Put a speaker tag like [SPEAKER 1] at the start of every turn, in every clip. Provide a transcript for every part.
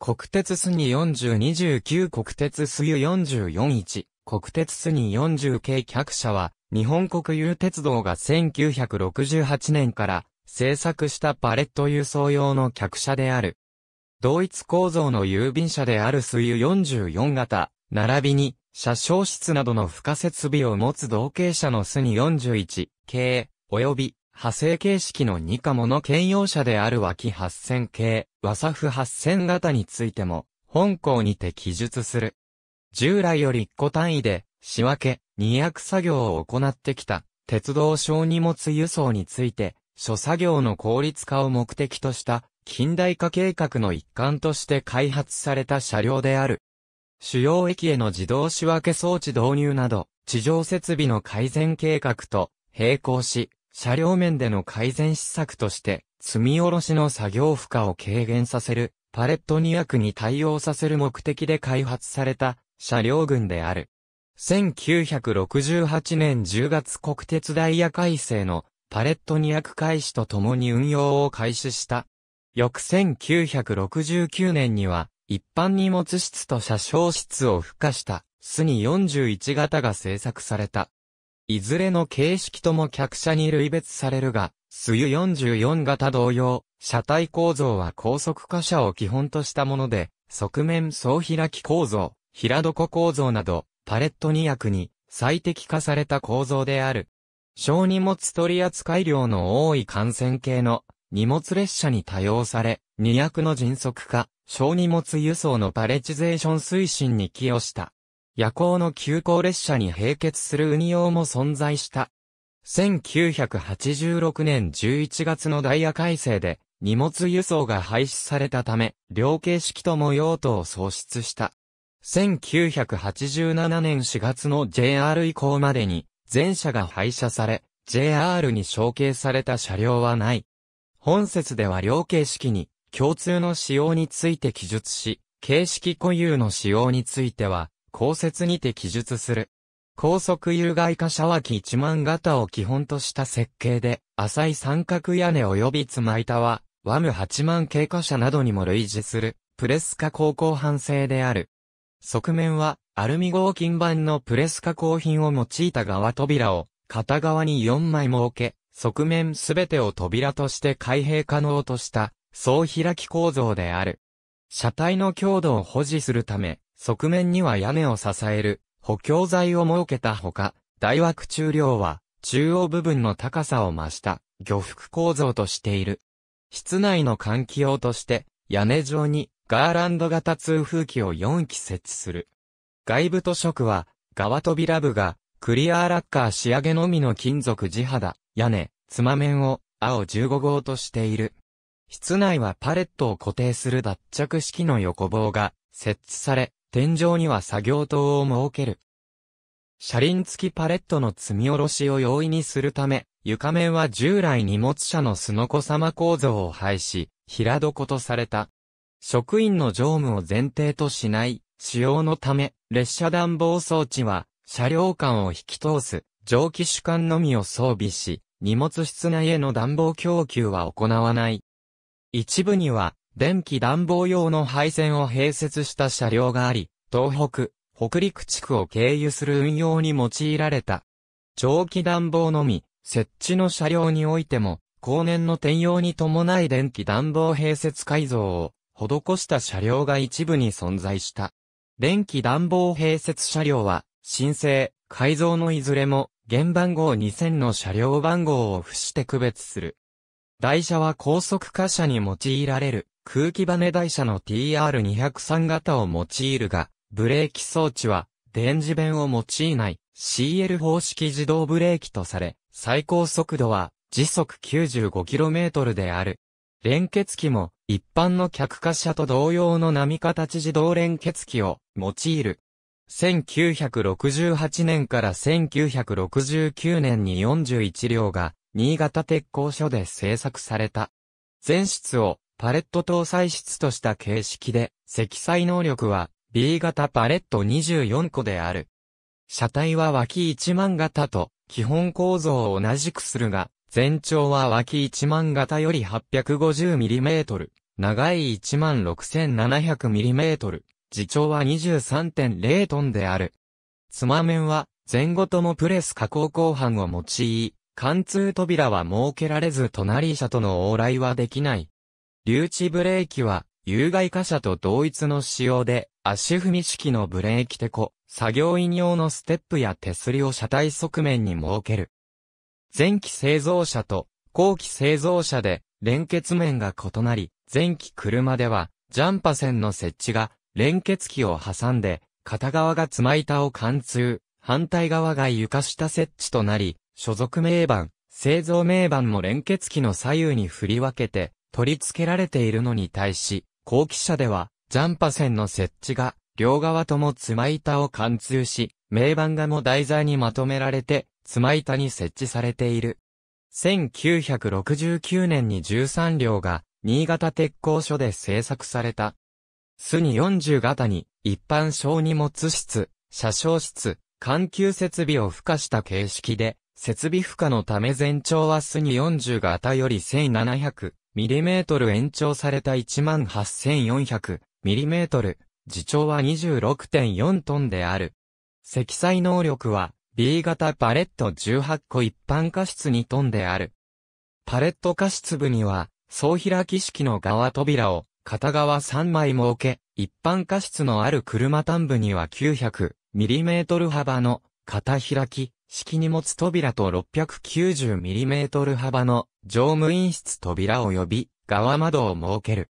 [SPEAKER 1] 国鉄スニ4029国鉄スユ441国鉄スニ40系客車は日本国有鉄道が1968年から製作したパレット輸送用の客車である。同一構造の郵便車であるスユ44型、並びに車掌室などの付加設備を持つ同型車のスニ41系及び派生形式の二かもの兼用者である脇八千系、和佐府八千型についても、本校にて記述する。従来より一個単位で、仕分け、二役作業を行ってきた、鉄道小荷物輸送について、諸作業の効率化を目的とした、近代化計画の一環として開発された車両である。主要駅への自動仕分け装置導入など、地上設備の改善計画と並行し、車両面での改善施策として、積み下ろしの作業負荷を軽減させる、パレット2役に対応させる目的で開発された車両群である。1968年10月国鉄ダイヤ改正のパレット2役開始とともに運用を開始した。翌1969年には、一般荷物室と車掌室を付加した、スに41型が製作された。いずれの形式とも客車に類別されるが、スユ44型同様、車体構造は高速貨車を基本としたもので、側面総開き構造、平床構造など、パレット2役に最適化された構造である。小荷物取扱量の多い幹線系の荷物列車に多用され、2役の迅速化、小荷物輸送のパレチゼーション推進に寄与した。夜行の急行列車に併結する運用も存在した。1986年11月のダイヤ改正で、荷物輸送が廃止されたため、両形式とも用途を創出した。1987年4月の JR 以降までに、全車が廃車され、JR に承継された車両はない。本説では両形式に、共通の仕様について記述し、形式固有の仕様については、公説にて記述する。高速有害化車脇一万型を基本とした設計で、浅い三角屋根及びつま板は、ワム八万経過車などにも類似する、プレス加高校版製である。側面は、アルミ合金板のプレス加工品を用いた側扉を、片側に4枚設け、側面すべてを扉として開閉可能とした、総開き構造である。車体の強度を保持するため、側面には屋根を支える補強材を設けたほか、大枠中梁は中央部分の高さを増した漁服構造としている。室内の換気用として屋根上にガーランド型通風機を4機設置する。外部塗色は側扉部がクリアーラッカー仕上げのみの金属地肌、屋根、つま面を青15号としている。室内はパレットを固定する脱着式の横棒が設置され、天井には作業灯を設ける。車輪付きパレットの積み下ろしを容易にするため、床面は従来荷物車のすのこ様構造を廃止、平床とされた。職員の乗務を前提としない使用のため、列車暖房装置は車両間を引き通す蒸気主管のみを装備し、荷物室内への暖房供給は行わない。一部には電気暖房用の配線を併設した車両があり、東北、北陸地区を経由する運用に用いられた。蒸気暖房のみ、設置の車両においても、後年の転用に伴い電気暖房併設改造を施した車両が一部に存在した。電気暖房併設車両は、申請、改造のいずれも、現番号2000の車両番号を付して区別する。台車は高速貨車に用いられる空気バネ台車の TR203 型を用いるが、ブレーキ装置は、電磁弁を用いない CL 方式自動ブレーキとされ、最高速度は時速 95km である。連結機も一般の客貨車と同様の波形自動連結機を用いる。1968年から1969年に41両が新潟鉄工所で製作された。全室をパレット搭載室とした形式で、積載能力は B 型パレット24個である。車体は脇1万型と基本構造を同じくするが、全長は脇1万型より 850mm、長い 16700mm、自長は23.0トンである。つま面は前後ともプレス加工後半を用い、貫通扉は設けられず隣車との往来はできない。留置ブレーキは、有害貨車と同一の仕様で、足踏み式のブレーキテコ、作業員用のステップや手すりを車体側面に設ける。前期製造車と後期製造車で連結面が異なり、前期車ではジャンパ線の設置が連結機を挟んで、片側が妻板を貫通、反対側が床下設置となり、所属名板、製造名板も連結機の左右に振り分けて、取り付けられているのに対し、後期車では、ジャンパ線の設置が、両側とも妻板を貫通し、名板画も台座にまとめられて、妻板に設置されている。1969年に13両が、新潟鉄工所で製作された。巣に40型に、一般小荷物室、車掌室、環球設備を付加した形式で、設備付加のため全長は巣に40型より1700、mm 延長された 18400mm、自重は26.4トンである。積載能力は B 型パレット18個一般加湿2トンである。パレット加湿部には、総開き式の側扉を片側3枚設け、一般加湿のある車端部には 900mm 幅の片開き、式荷物扉と 690mm 幅の乗務員室扉及び側窓を設ける。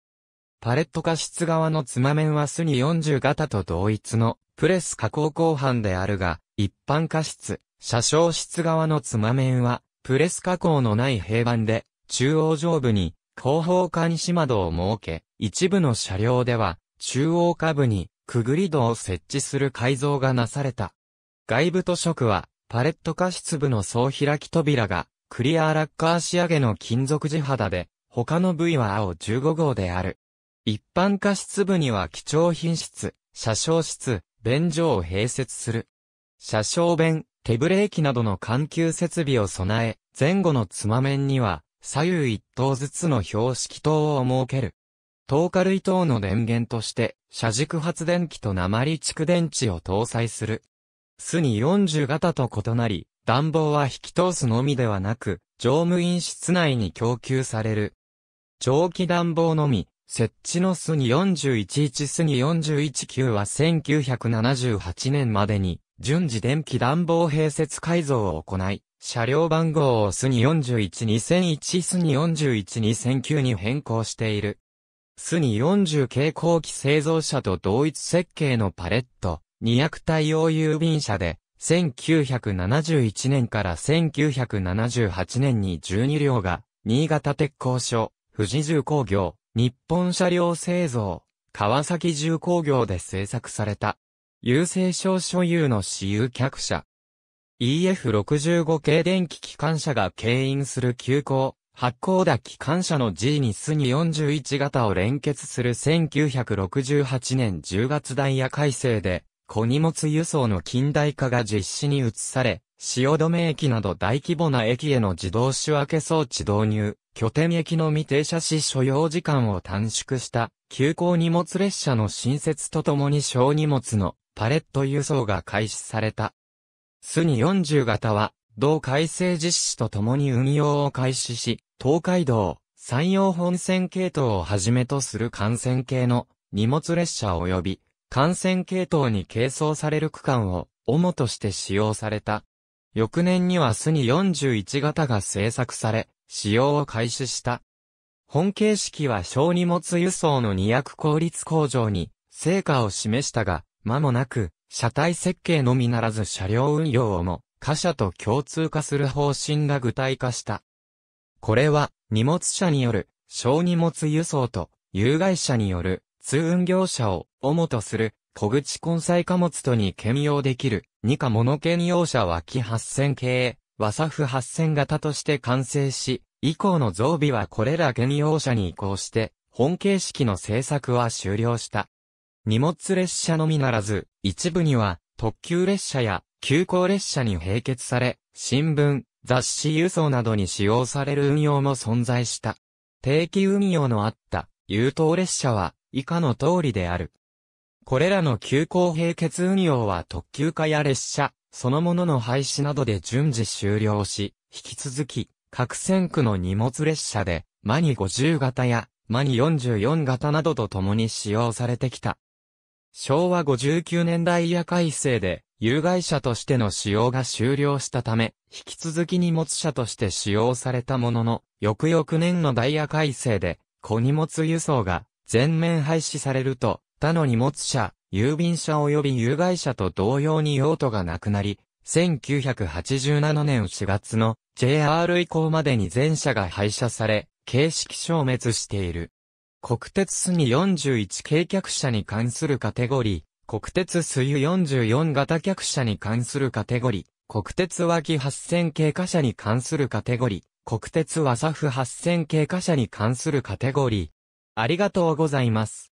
[SPEAKER 1] パレット化室側のつま面は巣に40型と同一のプレス加工後半であるが、一般化室、車掌室側のつま面はプレス加工のない平板で、中央上部に後方監視窓を設け、一部の車両では中央下部にくぐり戸を設置する改造がなされた。外部図色は、パレット加湿部の総開き扉が、クリアラッカー仕上げの金属地肌で、他の部位は青15号である。一般加湿部には貴重品質、車掌室、便所を併設する。車掌弁、手ブレーキなどの緩急設備を備え、前後のつま面には、左右一等ずつの標識灯を設ける。灯火類等の電源として、車軸発電機と鉛蓄電池を搭載する。巣に40型と異なり、暖房は引き通すのみではなく、乗務員室内に供給される。蒸気暖房のみ、設置の巣に411巣に419は1978年までに、順次電気暖房併設改造を行い、車両番号を巣に41201巣に41209に変更している。巣に40蛍光器製造車と同一設計のパレット、200対用郵便車で、1971年から1978年に12両が、新潟鉄工所、富士重工業、日本車両製造、川崎重工業で製作された。郵政省所有の私有客車。EF65 系電気機関車が牽引する急行、発行だ機関車の G にスに41型を連結する1968年10月ダイヤ改正で、小荷物輸送の近代化が実施に移され、汐留駅など大規模な駅への自動仕分け装置導入、拠点駅の未停車し所要時間を短縮した、急行荷物列車の新設とともに小荷物のパレット輸送が開始された。スニ40型は、同改正実施とともに運用を開始し、東海道、山陽本線系統をはじめとする幹線系の荷物列車及び感染系統に軽装される区間を主として使用された。翌年には巣に41型が製作され、使用を開始した。本形式は小荷物輸送の2役効率向上に成果を示したが、間もなく、車体設計のみならず車両運用をも、貨車と共通化する方針が具体化した。これは、荷物車による、小荷物輸送と、有害車による、通運業者を主とする小口根菜貨物とに兼用できる二貨物兼用車は木8000系、和サフ8000型として完成し、以降の増備はこれら兼用車に移行して、本形式の製作は終了した。荷物列車のみならず、一部には特急列車や急行列車に併結され、新聞、雑誌輸送などに使用される運用も存在した。定期運用のあった、優等列車は、以下の通りである。これらの急行平結運用は特急化や列車、そのものの廃止などで順次終了し、引き続き、各線区の荷物列車で、マニ50型や、マニ44型などと共に使用されてきた。昭和59年代夜改正で、有害者としての使用が終了したため、引き続き荷物車として使用されたものの、翌々年のダイヤ改正で、小荷物輸送が全面廃止されると、他の荷物車、郵便車及び有害車と同様に用途がなくなり、1987年4月の JR 以降までに全車が廃車され、形式消滅している。国鉄スに41軽客車に関するカテゴリー、国鉄スユ44型客車に関するカテゴリー、国鉄脇8000軽貨車に関するカテゴリー、国鉄和サフ8000軽貨車に関するカテゴリー、ありがとうございます。